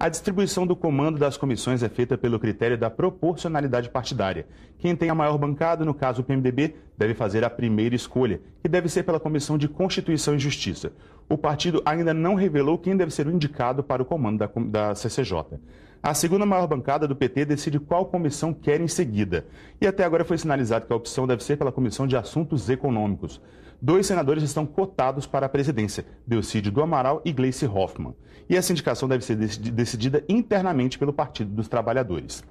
A distribuição do comando das comissões é feita pelo critério da proporcionalidade partidária. Quem tem a maior bancada, no caso o PMDB, deve fazer a primeira escolha, que deve ser pela Comissão de Constituição e Justiça. O partido ainda não revelou quem deve ser o indicado para o comando da, da CCJ. A segunda maior bancada do PT decide qual comissão quer em seguida. E até agora foi sinalizado que a opção deve ser pela Comissão de Assuntos Econômicos. Dois senadores estão cotados para a presidência, Delcídio do Amaral e Gleice Hoffmann. E essa indicação deve ser decidida internamente pelo Partido dos Trabalhadores.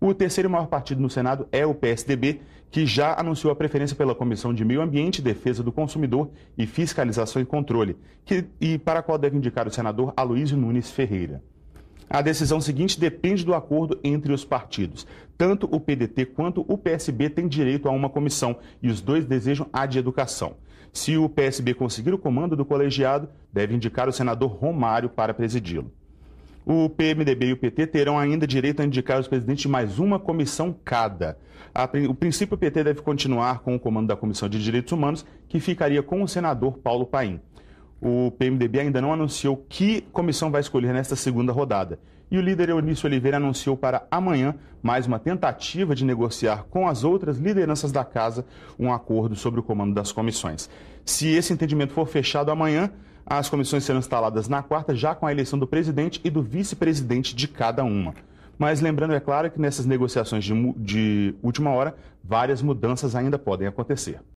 O terceiro maior partido no Senado é o PSDB, que já anunciou a preferência pela Comissão de Meio Ambiente, Defesa do Consumidor e Fiscalização e Controle, que, e para a qual deve indicar o senador Aloysio Nunes Ferreira. A decisão seguinte depende do acordo entre os partidos. Tanto o PDT quanto o PSB têm direito a uma comissão e os dois desejam a de educação. Se o PSB conseguir o comando do colegiado, deve indicar o senador Romário para presidi-lo. O PMDB e o PT terão ainda direito a indicar os presidentes de mais uma comissão cada. o princípio PT deve continuar com o comando da Comissão de Direitos Humanos, que ficaria com o senador Paulo Paim o PMDB ainda não anunciou que comissão vai escolher nesta segunda rodada. E o líder Eunício Oliveira anunciou para amanhã mais uma tentativa de negociar com as outras lideranças da casa um acordo sobre o comando das comissões. Se esse entendimento for fechado amanhã, as comissões serão instaladas na quarta, já com a eleição do presidente e do vice-presidente de cada uma. Mas lembrando, é claro, que nessas negociações de, de última hora, várias mudanças ainda podem acontecer.